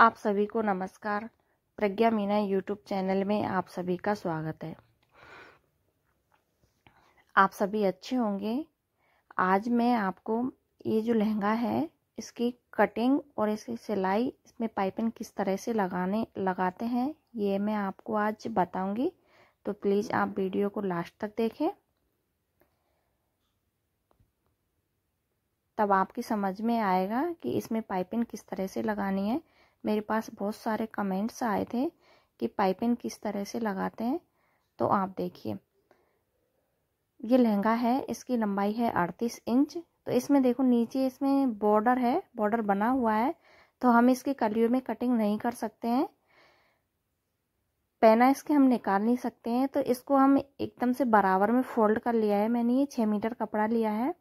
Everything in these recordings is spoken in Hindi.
आप सभी को नमस्कार प्रज्ञा मीना यूट्यूब चैनल में आप सभी का स्वागत है आप सभी अच्छे होंगे आज मैं आपको ये जो लहंगा है इसकी कटिंग और इसकी सिलाई इसमें पाइपिंग किस तरह से लगाने लगाते हैं ये मैं आपको आज बताऊंगी तो प्लीज़ आप वीडियो को लास्ट तक देखें तब आपकी समझ में आएगा कि इसमें पाइपिंग किस तरह से लगानी है मेरे पास बहुत सारे कमेंट्स आए थे कि पाइपिंग किस तरह से लगाते हैं तो आप देखिए ये लहंगा है इसकी लंबाई है अड़तीस इंच तो इसमें देखो नीचे इसमें बॉर्डर है बॉर्डर बना हुआ है तो हम इसके कलियों में कटिंग नहीं कर सकते हैं पैना इसके हम निकाल नहीं सकते हैं तो इसको हम एकदम से बराबर में फोल्ड कर लिया है मैंने ये छः मीटर कपड़ा लिया है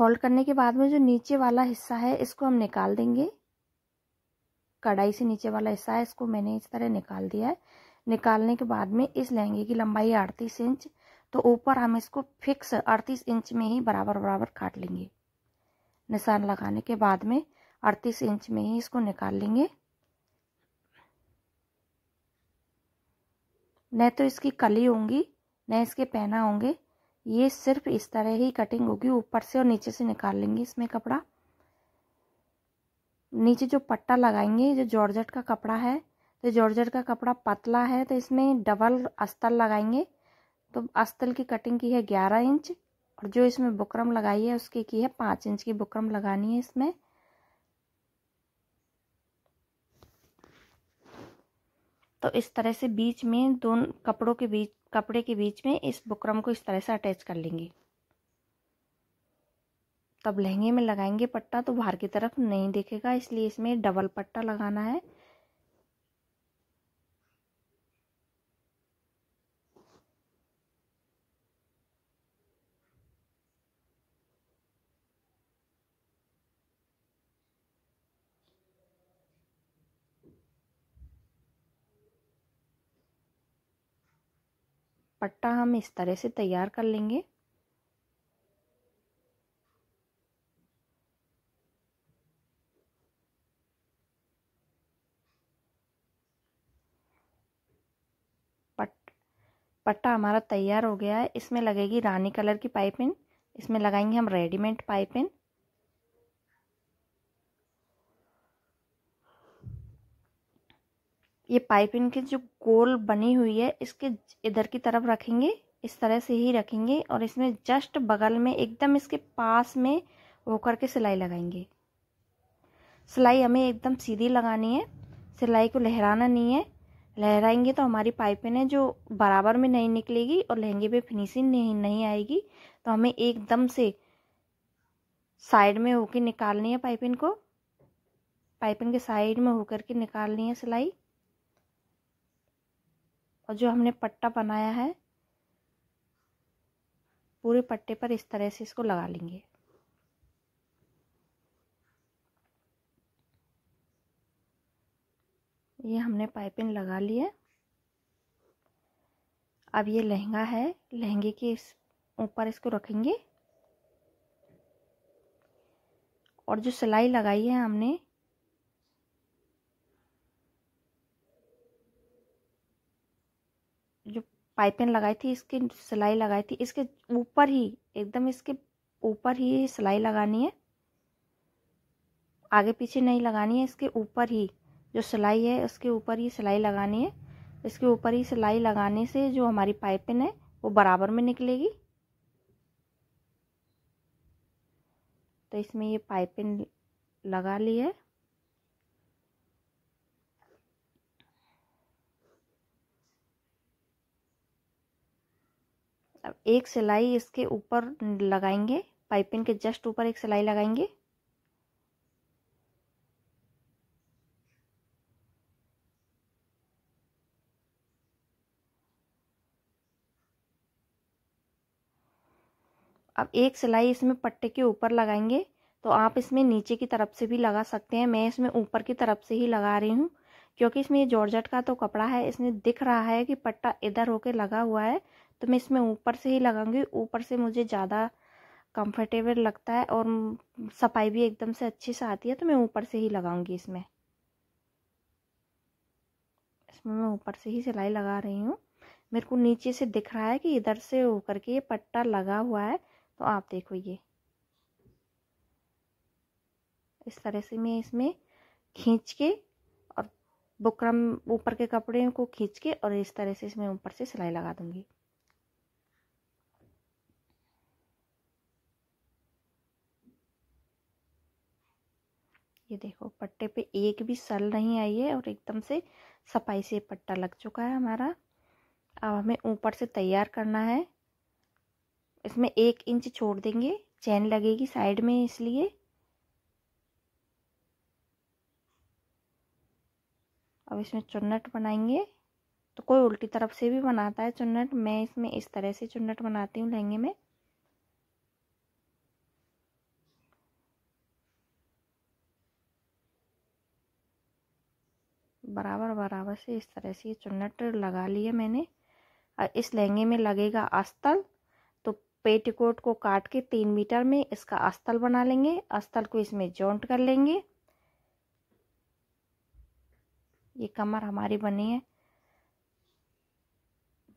फोल्ड करने के बाद में जो नीचे वाला हिस्सा है इसको हम निकाल देंगे कढ़ाई से नीचे वाला हिस्सा है इसको मैंने इस तरह निकाल दिया है निकालने के बाद में इस लहंगे की लंबाई अड़तीस इंच तो ऊपर हम इसको फिक्स अड़तीस इंच में ही बराबर बराबर काट लेंगे निशान लगाने के बाद में अड़तीस इंच में ही इसको निकाल लेंगे न तो इसकी कली होंगी न इसके पहना होंगे ये सिर्फ इस तरह ही कटिंग होगी ऊपर से और नीचे से निकाल लेंगे इसमें कपड़ा नीचे जो पट्टा लगाएंगे जो जॉर्जेट का कपड़ा है तो जॉर्जेट का कपड़ा पतला है तो इसमें डबल अस्तर लगाएंगे तो अस्तर की कटिंग की है ग्यारह इंच और जो इसमें बुकरम लगाई है उसकी की है पाँच इंच की बुकरम लगानी है इसमें तो इस तरह से बीच में दोनों कपड़ों के बीच कपड़े के बीच में इस बुकरम को इस तरह से अटैच कर लेंगे तब लहंगे में लगाएंगे पट्टा तो बाहर की तरफ नहीं दिखेगा इसलिए इसमें डबल पट्टा लगाना है पट्टा हम इस तरह से तैयार कर लेंगे पट्टा हमारा तैयार हो गया है इसमें लगेगी रानी कलर की पाइपिंग इसमें लगाएंगे हम रेडीमेड पाइपिंग ये पाइपिंग की जो गोल बनी हुई है इसके इधर की तरफ रखेंगे इस तरह से ही रखेंगे और इसमें जस्ट बगल में एकदम इसके पास में होकर के सिलाई लगाएंगे सिलाई हमें एकदम सीधी लगानी है सिलाई को लहराना नहीं है लहराएंगे तो हमारी पाइपिंग है जो बराबर में नहीं निकलेगी और लहंगे पे फिनिशिंग नहीं नहीं आएगी तो हमें एकदम से साइड में होकर निकालनी है पाइपिंग को पाइपिंग के साइड में होकर के निकालनी है सिलाई और जो हमने पट्टा बनाया है पूरे पट्टे पर इस तरह से इसको लगा लेंगे ये हमने पाइपिंग लगा ली है अब ये लहंगा है लहंगे के इस ऊपर इसको रखेंगे और जो सिलाई लगाई है हमने पाइपिंग लगाई थी इसकी सिलाई लगाई थी इसके ऊपर ही एकदम इसके ऊपर ही सिलाई लगानी है आगे पीछे नहीं लगानी है इसके ऊपर ही जो सिलाई है उसके ऊपर ही सिलाई लगानी है इसके ऊपर ही सिलाई लगाने से जो हमारी पाइपिंग है वो बराबर में निकलेगी तो इसमें ये पाइपिंग लगा ली है अब एक सिलाई इसके ऊपर लगाएंगे पाइपिंग के जस्ट ऊपर एक सिलाई लगाएंगे अब एक सिलाई इसमें पट्टे के ऊपर लगाएंगे तो आप इसमें नीचे की तरफ से भी लगा सकते हैं मैं इसमें ऊपर की तरफ से ही लगा रही हूँ क्योंकि इसमें ये जॉर्जट का तो कपड़ा है इसमें दिख रहा है कि पट्टा इधर होके लगा हुआ है तो मैं इसमें ऊपर से ही लगाऊंगी ऊपर से मुझे ज़्यादा कंफर्टेबल लगता है और सफाई भी एकदम से अच्छे से आती है तो मैं ऊपर से ही लगाऊंगी इसमें इसमें मैं ऊपर से ही सिलाई लगा रही हूँ मेरे को नीचे से दिख रहा है कि इधर से होकर के ये पट्टा लगा हुआ है तो आप देखो ये इस तरह से मैं इसमें खींच के और बुकरम ऊपर के कपड़े को खींच के और इस तरह से इसमें ऊपर से सिलाई लगा दूंगी ये देखो पट्टे पे एक भी सल नहीं आई है और एकदम से सफाई से पट्टा लग चुका है हमारा अब हमें ऊपर से तैयार करना है इसमें एक इंच छोड़ देंगे चैन लगेगी साइड में इसलिए अब इसमें चुन्नट बनाएंगे तो कोई उल्टी तरफ से भी बनाता है चुन्नट मैं इसमें इस तरह से चुन्नट बनाती हूँ लहंगे में बराबर बराबर से इस तरह से ये चुन्नट लगा लिया मैंने और इस लहंगे में लगेगा अस्तल तो पेटीकोट को काट के तीन मीटर में इसका अस्तल बना लेंगे अस्तल को इसमें जॉइंट कर लेंगे ये कमर हमारी बनी है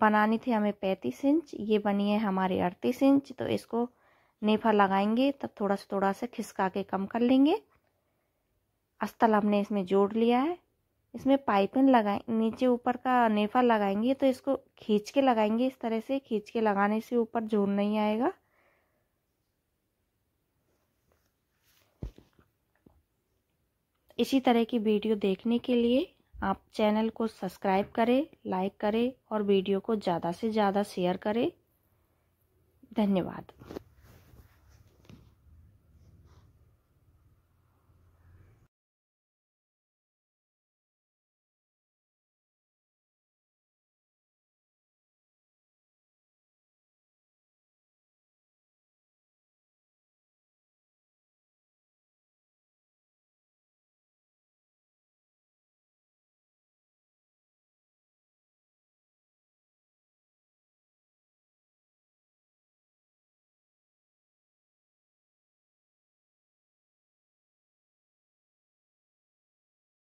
बनानी थी हमें पैंतीस इंच ये बनी है हमारी अड़तीस इंच तो इसको नेफा लगाएंगे तब थोड़ा सा थोड़ा सा खिसका के कम कर लेंगे अस्तल हमने इसमें जोड़ लिया है इसमें पाइपिंग लगाए नीचे ऊपर का नेफा लगाएंगे तो इसको खींच के लगाएंगे इस तरह से खींच के लगाने से ऊपर जोर नहीं आएगा इसी तरह की वीडियो देखने के लिए आप चैनल को सब्सक्राइब करें लाइक करें और वीडियो को ज़्यादा से ज़्यादा शेयर करें धन्यवाद